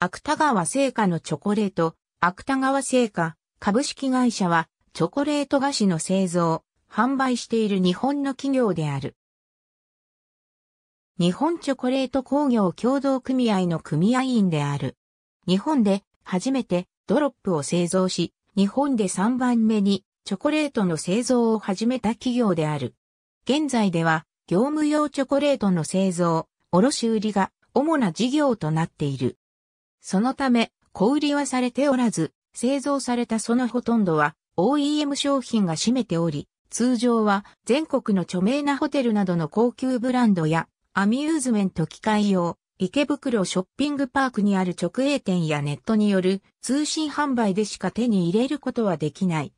芥川製菓のチョコレート、芥川製菓株式会社は、チョコレート菓子の製造、販売している日本の企業である。日本チョコレート工業協同組合の組合員である。日本で初めてドロップを製造し、日本で3番目にチョコレートの製造を始めた企業である。現在では業務用チョコレートの製造、卸売りが主な事業となっている。そのため、小売りはされておらず、製造されたそのほとんどは OEM 商品が占めており、通常は全国の著名なホテルなどの高級ブランドやアミューズメント機械用、池袋ショッピングパークにある直営店やネットによる通信販売でしか手に入れることはできない。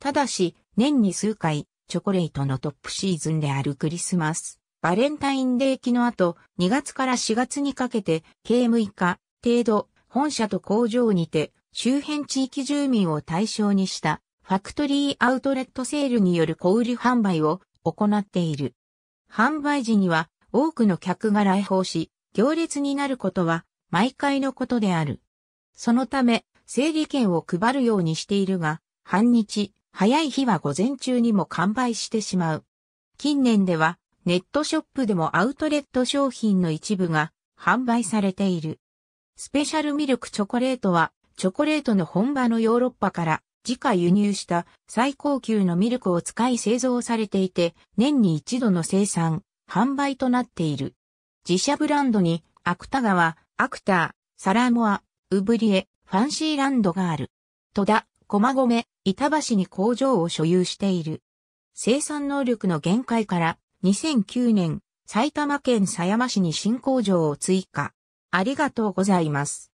ただし、年に数回、チョコレートのトップシーズンであるクリスマス、バレンタインデー期の後、2月から4月にかけて、計6日、程度、本社と工場にて、周辺地域住民を対象にした、ファクトリーアウトレットセールによる小売販売を行っている。販売時には、多くの客が来訪し、行列になることは、毎回のことである。そのため、整理券を配るようにしているが、半日、早い日は午前中にも完売してしまう。近年では、ネットショップでもアウトレット商品の一部が販売されている。スペシャルミルクチョコレートは、チョコレートの本場のヨーロッパから自家輸入した最高級のミルクを使い製造されていて、年に一度の生産、販売となっている。自社ブランドに、アクタ川、アクター、サラモア、ウブリエ、ファンシーランドがある。戸田、駒込、板橋に工場を所有している。生産能力の限界から、2009年、埼玉県狭山市に新工場を追加。ありがとうございます。